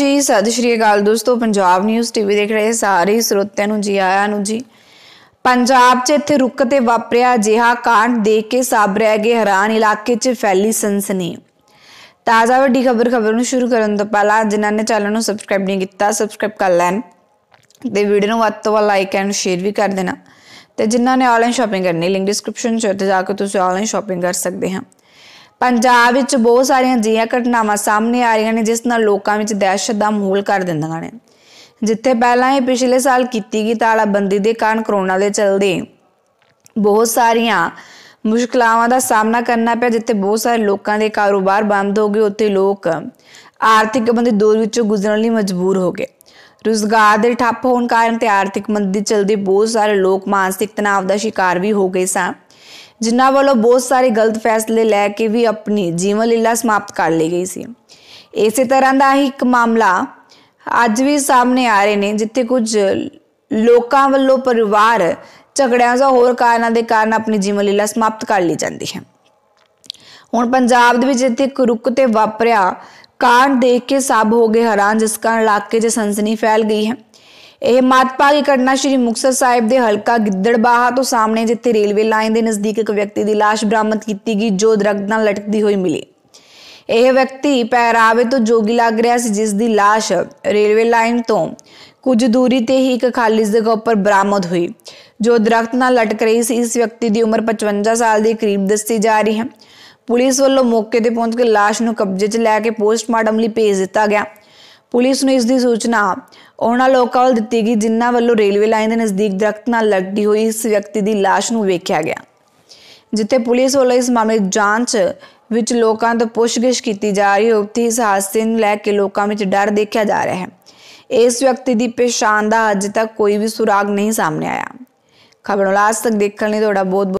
ਜੀ ਸਤਿ ਸ਼੍ਰੀ ਅਕਾਲ ਦੋਸਤੋ ਪੰਜਾਬ ਨਿਊਜ਼ ਟੀਵੀ ਦੇਖ ਰਹੇ ਸਾਰੇ ਸਰੋਤਿਆਂ ਨੂੰ ਜੀ ਆਇਆਂ ਨੂੰ ਜੀ ਪੰਜਾਬ 'ਚ ਇੱਥੇ ਰੁੱਕ ਤੇ ਵਾਪਰਿਆ ਜਿਹਾ ਕਾਂਡ ਦੇਖ ਕੇ ਸਭ ਰਹਿ ਗਏ ਹੈਰਾਨ ਇਲਾਕੇ 'ਚ ਫੈਲੀ ਸਨਸਨੀ ਤਾਜ਼ਾ ਵੱਡੀ ਖਬਰ ਖਬਰ ਨੂੰ ਸ਼ੁਰੂ ਕਰਨ ਤੋਂ ਪਹਿਲਾਂ ਜਿਨ੍ਹਾਂ ਨੇ ਚੈਨਲ ਨੂੰ ਸਬਸਕ੍ਰਾਈਬ ਨਹੀਂ ਕੀਤਾ ਸਬਸਕ੍ਰਾਈਬ ਕਰ ਲੈਣ ਤੇ ਵੀਡੀਓ ਨੂੰ ਵੱਧ ਤੋਂ ਵੱਧ ਲਾਈਕ ਐਂਡ ਸ਼ੇਅਰ ਵੀ ਕਰ ਦੇਣਾ ਤੇ ਜਿਨ੍ਹਾਂ ਨੇ ਆਨਲਾਈਨ ਸ਼ਾਪਿੰਗ ਕਰਨੀ ਲਿੰਕ ਡਿਸਕ੍ਰਿਪਸ਼ਨ 'ਚ ਤੇ ਜਾ ਕੇ ਤੁਸੀਂ ਆਨਲਾਈਨ ਸ਼ਾਪਿੰਗ ਕਰ ਸਕਦੇ ਹਾਂ ਪੰਜਾਬ ਵਿੱਚ ਬਹੁਤ ਸਾਰੀਆਂ ਅਜਿਹੀਆਂ ਘਟਨਾਵਾਂ ਸਾਹਮਣੇ ਆ ਰਹੀਆਂ ਨੇ ਜਿਸ ਨਾਲ ਲੋਕਾਂ ਵਿੱਚ ਦਹਿਸ਼ਤ ਦਾ ਮਾਹੌਲ ਕਰ ਦਿੰਦੀਆਂ ਨੇ ਜਿੱਥੇ ਪਹਿਲਾਂ ਇਹ ਪਿਛਲੇ ਸਾਲ ਕੀਤੀ ਗਈ ਤਾਲਾਬੰਦੀ ਦੇ ਕਾਰਨ ਕਰੋਨਾ ਦੇ ਚਲਦੇ ਬਹੁਤ ਸਾਰੀਆਂ ਮੁਸ਼ਕਲਾਵਾਂ ਦਾ ਸਾਹਮਣਾ ਕਰਨਾ ਪਿਆ ਜਿੱਥੇ ਬਹੁਤ ਸਾਰੇ ਲੋਕਾਂ ਦੇ ਕਾਰੋਬਾਰ ਬੰਦ ਹੋ ਗਏ ਉੱਤੇ ਲੋਕ ਆਰਥਿਕ ਮੰਦੀ ਦੌਰ ਵਿੱਚੋਂ ਗੁਜ਼ਰਨ ਲਈ ਮਜਬੂਰ ਹੋ ਗਏ ਰੁਜ਼ਗਾਰ ਦੇ ਠੱਪ ਹੋਣ ਕਾਰਨ ਤੇ ਆਰਥਿਕ ਮੰਦੀ ਚਲਦੀ ਬਹੁਤ ਸਾਰੇ ਲੋਕ ਮਾਨਸਿਕ ਤਣਾਅ ਦਾ ਸ਼ਿਕਾਰ ਵੀ ਹੋ ਗਏ ਸਨ ਜਿਨ੍ਹਾਂ ਵੱਲੋਂ ਬਹੁਤ ਸਾਰੇ ਗਲਤ ਫੈਸਲੇ ਲੈ ਕੇ ਵੀ ਆਪਣੀ ਜੀਵਨ ਲੀਲਾ ਸਮਾਪਤ ਕਰ ਲਈ ਗਈ ਸੀ ਇਸੇ ਤਰ੍ਹਾਂ ਦਾ ਹੀ ਇੱਕ ਮਾਮਲਾ ਅੱਜ ਵੀ ਸਾਹਮਣੇ ਆ ਰਹੇ ਨੇ ਜਿੱਥੇ ਕੁਝ ਲੋਕਾਂ ਵੱਲੋਂ ਪਰਿਵਾਰ ਝਗੜਿਆਂ ਜਾਂ ਹੋਰ ਕਾਰਨਾਂ ਦੇ ਕਾਰਨ ਆਪਣੀ ਜੀਵਨ ਲੀਲਾ ਸਮਾਪਤ ਕਰ ਲਈ ਜਾਂਦੀ ਹੈ ਹੁਣ ਪੰਜਾਬ ਦੇ ਵਿੱਚ ਜਿੱਥੇ ਇੱਕ ਰੁੱਕ ਤੇ ਵਾਪਰਿਆ ਕਾਂਡ ਦੇਖ ਕੇ ਸਭ ਹੋ ਗਏ ਹੈਰਾਨ ਜਿਸ ਕਾਰਨ ਇਲਾਕੇ 'ਚ ਸਨਸਨੀ ਫੈਲ ਗਈ ਹੈ ਇਹ ਮਾਤਪਾਗੀ ਘਟਨਾ ਸ਼੍ਰੀ ਮੁਕਸਰ ਸਾਹਿਬ ਦੇ ਹਲਕਾ ਗਿੱਦੜਬਾਹਾ ਤੋਂ ਸਾਹਮਣੇ ਜਿੱਥੇ ਰੇਲਵੇ ਲਾਈਨ ਦੇ ਨਜ਼ਦੀਕ ਇੱਕ ਵਿਅਕਤੀ ਦੀ ਲਾਸ਼ ਬਰਾਮਦ ਕੀਤੀ ਗਈ ਜੋ ਦਰਖਤ ਨਾਲ ਲਟਕਦੀ ਹੋਈ ਮਿਲੀ ਇਹ ਵਿਅਕਤੀ ਪੈਰਾਵੇ ਤੋਂ ਜੋਗੀ ਲੱਗ ਰਿਹਾ ਸੀ ਜਿਸ ਦੀ ਲਾਸ਼ ਰੇਲਵੇ ਲਾਈਨ ਤੋਂ ਕੁਝ ਦੂਰੀ ਤੇ ਹੀ ਇੱਕ ਖਾਲੀ ਜਗ੍ਹਾ ਉੱਪਰ ਬਰਾਮਦ ਹੋਈ ਜੋ ਦਰਖਤ ਨਾਲ ਲਟਕ ਰਹੀ ਸੀ ਇਸ ਵਿਅਕਤੀ ਦੀ ਉਮਰ 55 ਸਾਲ ਦੇ ਕਰੀਬ ਦੱਸੀ ਜਾ ਰਹੀ ਹੈ ਪੁਲਿਸ ਵੱਲੋਂ ਮੌਕੇ ਤੇ ਪਹੁੰਚ ਕੇ ਲਾਸ਼ ਨੂੰ ਕਬਜ਼ੇ 'ਚ ਲੈ ਕੇ ਪੋਸਟਮਾਰਟਮ ਲਈ ਭੇਜ ਦਿੱਤਾ ਗਿਆ ਪੁਲਿਸ ਨੂੰ ਇਸ ਦੀ ਸੂਚਨਾ ਉਹਨਾਂ ਲੋਕਾਂ ਵੱਲ ਦਿੱਤੀ ਗਈ ਜਿਨ੍ਹਾਂ ਵੱਲੋਂ ਰੇਲਵੇ ਲਾਈਨ ਦੇ ਨਜ਼ਦੀਕ ਦਰਖਤ ਨਾਲ ਲੱਗਦੀ ਹੋਈ ਇਸ ਵਿਅਕਤੀ ਦੀ ਲਾਸ਼ ਨੂੰ ਵੇਖਿਆ ਗਿਆ ਜਿੱਥੇ ਪੁਲਿਸ ਵੱਲੋਂ ਇਸ ਮਾਮਲੇ ਦੀ ਜਾਂਚ ਵਿੱਚ ਲੋਕਾਂ ਤੋਂ ਪੁੱਛਗਿੱਛ ਕੀਤੀ ਜਾ ਰਹੀ ਹੈ ਉਕਤੀ ਇਸ ਹਾਦਸੇ ਨੂੰ ਲੈ ਕੇ ਲੋਕਾਂ ਵਿੱਚ ਡਰ ਦੇਖਿਆ ਜਾ ਰਿਹਾ ਹੈ ਇਸ ਵਿਅਕਤੀ ਦੀ ਪਛਾਣ ਦਾ ਅਜੇ ਤੱਕ ਕੋਈ ਵੀ ਸੁਰਾਗ ਨਹੀਂ ਸਾਹਮਣੇ ਆਇਆ ਖਬਰਾਂ ਲਾਸਟ ਤੱਕ ਦੇਖਣ ਲਈ ਤੁਹਾਡਾ ਬਹੁਤ